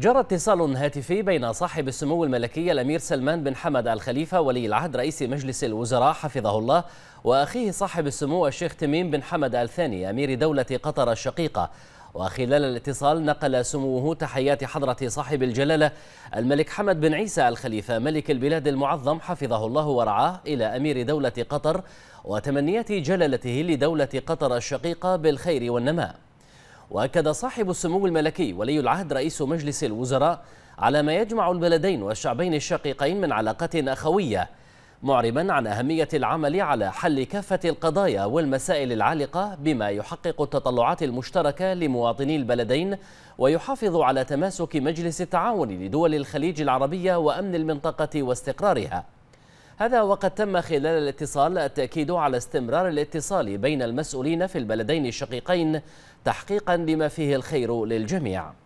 جرى اتصال هاتفي بين صاحب السمو الملكي الأمير سلمان بن حمد الخليفة ولي العهد رئيس مجلس الوزراء حفظه الله وأخيه صاحب السمو الشيخ تميم بن حمد الثاني أمير دولة قطر الشقيقة وخلال الاتصال نقل سموه تحيات حضرة صاحب الجلالة الملك حمد بن عيسى الخليفة ملك البلاد المعظم حفظه الله ورعاه إلى أمير دولة قطر وتمنيات جلالته لدولة قطر الشقيقة بالخير والنماء وأكد صاحب السمو الملكي ولي العهد رئيس مجلس الوزراء على ما يجمع البلدين والشعبين الشقيقين من علاقات أخوية معربا عن أهمية العمل على حل كافة القضايا والمسائل العالقة بما يحقق التطلعات المشتركة لمواطني البلدين ويحافظ على تماسك مجلس التعاون لدول الخليج العربية وأمن المنطقة واستقرارها هذا وقد تم خلال الاتصال التأكيد على استمرار الاتصال بين المسؤولين في البلدين الشقيقين تحقيقا لما فيه الخير للجميع